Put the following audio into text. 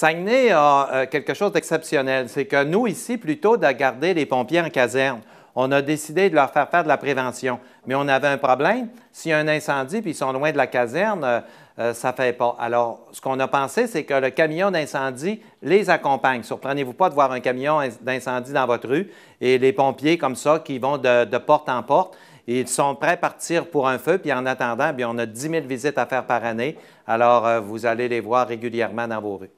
Saguenay a euh, quelque chose d'exceptionnel. C'est que nous, ici, plutôt de garder les pompiers en caserne, on a décidé de leur faire faire de la prévention. Mais on avait un problème. S'il y a un incendie puis ils sont loin de la caserne, euh, euh, ça ne fait pas. Alors, ce qu'on a pensé, c'est que le camion d'incendie les accompagne. Surprenez-vous pas de voir un camion d'incendie dans votre rue et les pompiers comme ça qui vont de, porte en porte. Ils sont prêts à partir pour un feu, puis en attendant, bien, on a 10 000 visites à faire par année. Alors, vous allez les voir régulièrement dans vos rues.